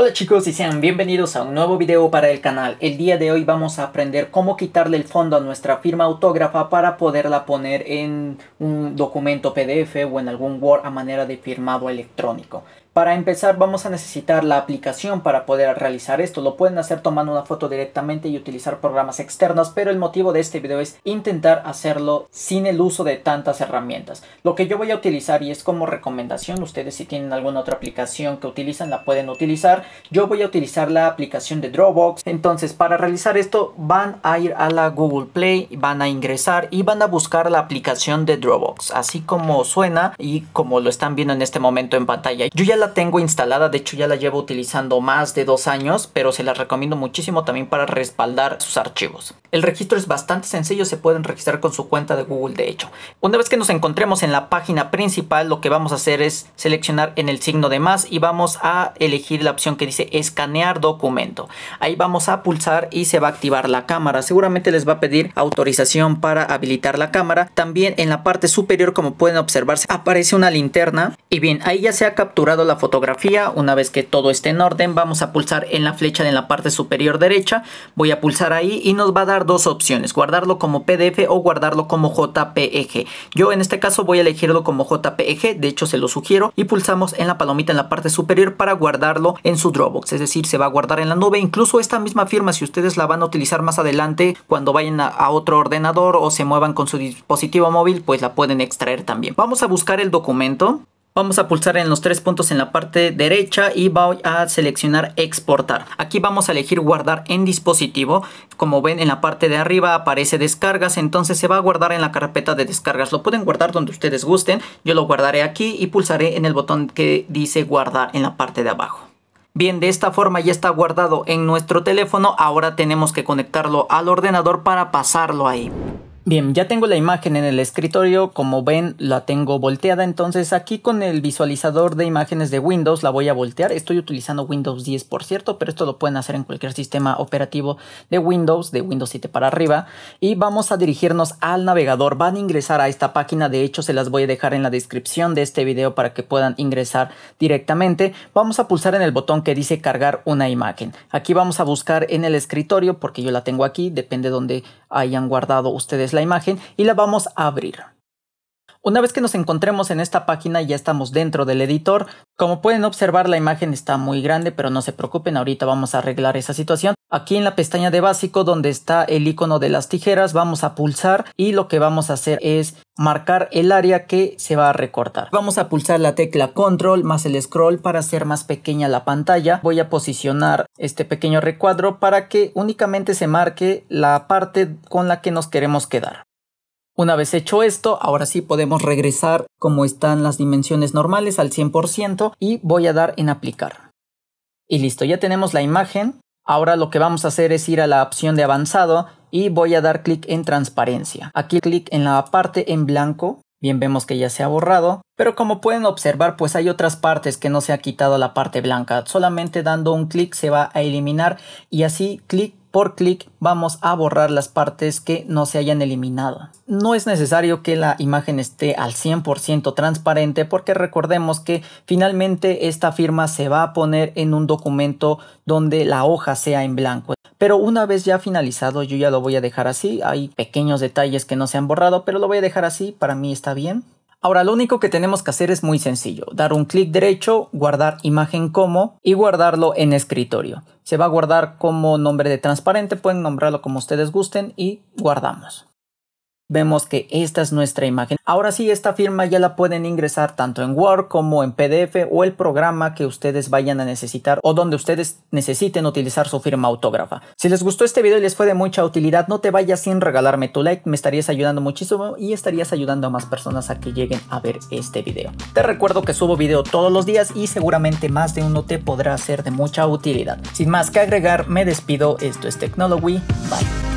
Hola chicos y sean bienvenidos a un nuevo video para el canal. El día de hoy vamos a aprender cómo quitarle el fondo a nuestra firma autógrafa para poderla poner en un documento PDF o en algún Word a manera de firmado electrónico. Para empezar vamos a necesitar la aplicación para poder realizar esto. Lo pueden hacer tomando una foto directamente y utilizar programas externos, pero el motivo de este video es intentar hacerlo sin el uso de tantas herramientas. Lo que yo voy a utilizar y es como recomendación, ustedes si tienen alguna otra aplicación que utilizan la pueden utilizar. Yo voy a utilizar la aplicación de Dropbox. Entonces para realizar esto van a ir a la Google Play, van a ingresar y van a buscar la aplicación de Dropbox, así como suena y como lo están viendo en este momento en pantalla. Yo ya la tengo instalada, de hecho ya la llevo utilizando más de dos años, pero se la recomiendo muchísimo también para respaldar sus archivos. El registro es bastante sencillo, se pueden registrar con su cuenta de Google de hecho. Una vez que nos encontremos en la página principal, lo que vamos a hacer es seleccionar en el signo de más y vamos a elegir la opción que dice escanear documento. Ahí vamos a pulsar y se va a activar la cámara. Seguramente les va a pedir autorización para habilitar la cámara. También en la parte superior, como pueden observar, aparece una linterna. Y bien, ahí ya se ha capturado la fotografía. Una vez que todo esté en orden, vamos a pulsar en la flecha en la parte superior derecha. Voy a pulsar ahí y nos va a dar dos opciones, guardarlo como PDF o guardarlo como JPEG. Yo en este caso voy a elegirlo como JPEG, de hecho se lo sugiero, y pulsamos en la palomita en la parte superior para guardarlo en su Dropbox, es decir, se va a guardar en la nube. Incluso esta misma firma, si ustedes la van a utilizar más adelante cuando vayan a otro ordenador o se muevan con su dispositivo móvil, pues la pueden extraer también. Vamos a buscar el documento. Vamos a pulsar en los tres puntos en la parte derecha y voy a seleccionar exportar. Aquí vamos a elegir guardar en dispositivo. Como ven en la parte de arriba aparece descargas, entonces se va a guardar en la carpeta de descargas. Lo pueden guardar donde ustedes gusten. Yo lo guardaré aquí y pulsaré en el botón que dice guardar en la parte de abajo. Bien, de esta forma ya está guardado en nuestro teléfono, ahora tenemos que conectarlo al ordenador para pasarlo ahí. Bien, ya tengo la imagen en el escritorio, como ven la tengo volteada, entonces aquí con el visualizador de imágenes de Windows la voy a voltear, estoy utilizando Windows 10 por cierto, pero esto lo pueden hacer en cualquier sistema operativo de Windows, de Windows 7 para arriba, y vamos a dirigirnos al navegador, van a ingresar a esta página, de hecho se las voy a dejar en la descripción de este video para que puedan ingresar directamente, vamos a pulsar en el botón que dice cargar una imagen, aquí vamos a buscar en el escritorio porque yo la tengo aquí, depende donde hayan guardado ustedes la imagen y la vamos a abrir. Una vez que nos encontremos en esta página ya estamos dentro del editor. Como pueden observar la imagen está muy grande pero no se preocupen ahorita vamos a arreglar esa situación. Aquí en la pestaña de básico donde está el icono de las tijeras vamos a pulsar y lo que vamos a hacer es marcar el área que se va a recortar. Vamos a pulsar la tecla control más el scroll para hacer más pequeña la pantalla. Voy a posicionar este pequeño recuadro para que únicamente se marque la parte con la que nos queremos quedar. Una vez hecho esto, ahora sí podemos regresar como están las dimensiones normales al 100% y voy a dar en aplicar. Y listo, ya tenemos la imagen. Ahora lo que vamos a hacer es ir a la opción de avanzado y voy a dar clic en transparencia. Aquí clic en la parte en blanco Bien vemos que ya se ha borrado, pero como pueden observar pues hay otras partes que no se ha quitado la parte blanca, solamente dando un clic se va a eliminar y así clic por clic vamos a borrar las partes que no se hayan eliminado. No es necesario que la imagen esté al 100% transparente porque recordemos que finalmente esta firma se va a poner en un documento donde la hoja sea en blanco. Pero una vez ya finalizado, yo ya lo voy a dejar así. Hay pequeños detalles que no se han borrado, pero lo voy a dejar así. Para mí está bien. Ahora lo único que tenemos que hacer es muy sencillo, dar un clic derecho, guardar imagen como y guardarlo en escritorio. Se va a guardar como nombre de transparente, pueden nombrarlo como ustedes gusten y guardamos vemos que esta es nuestra imagen. Ahora sí, esta firma ya la pueden ingresar tanto en Word como en PDF o el programa que ustedes vayan a necesitar o donde ustedes necesiten utilizar su firma autógrafa. Si les gustó este video y les fue de mucha utilidad, no te vayas sin regalarme tu like, me estarías ayudando muchísimo y estarías ayudando a más personas a que lleguen a ver este video. Te recuerdo que subo video todos los días y seguramente más de uno te podrá ser de mucha utilidad. Sin más que agregar, me despido, esto es Technology, bye.